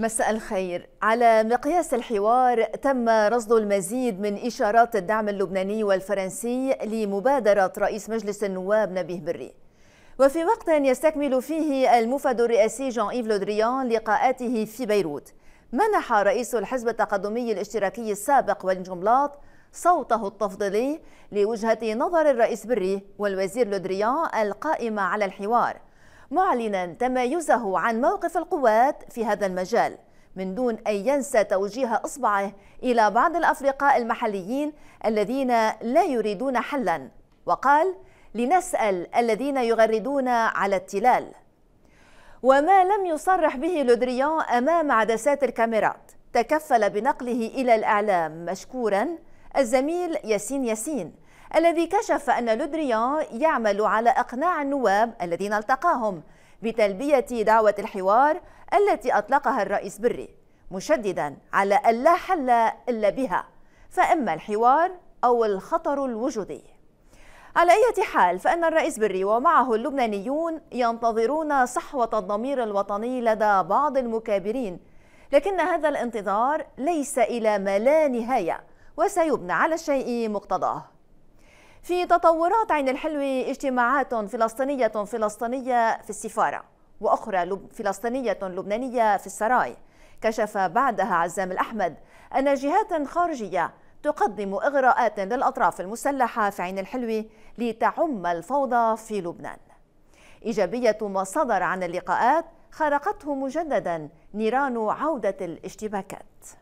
مساء الخير على مقياس الحوار تم رصد المزيد من إشارات الدعم اللبناني والفرنسي لمبادرة رئيس مجلس النواب نبيه بري وفي وقت يستكمل فيه المفد الرئاسي جان إيف لودريان لقاءاته في بيروت منح رئيس الحزب التقدمي الاشتراكي السابق والجملات صوته التفضيلي لوجهة نظر الرئيس بري والوزير لودريان القائمة على الحوار معلنا تمايزه عن موقف القوات في هذا المجال من دون أن ينسى توجيه إصبعه إلى بعض الأفرقاء المحليين الذين لا يريدون حلا وقال لنسأل الذين يغردون على التلال وما لم يصرح به لودريان أمام عدسات الكاميرات تكفل بنقله إلى الإعلام مشكورا الزميل ياسين ياسين الذي كشف أن لودريان يعمل على إقناع النواب الذين التقاهم بتلبية دعوة الحوار التي أطلقها الرئيس بري مشددا على أن لا حل إلا بها فإما الحوار أو الخطر الوجودي على أي حال فإن الرئيس بري ومعه اللبنانيون ينتظرون صحوة الضمير الوطني لدى بعض المكابرين لكن هذا الانتظار ليس إلى ما لا نهاية وسيبنى على الشيء مقتضاه في تطورات عين الحلو اجتماعات فلسطينية فلسطينية في السفارة وأخرى فلسطينية لبنانية في السراي كشف بعدها عزام الأحمد أن جهات خارجية تقدم إغراءات للأطراف المسلحة في عين الحلو لتعم الفوضى في لبنان إيجابية ما صدر عن اللقاءات خرقته مجددا نيران عودة الاشتباكات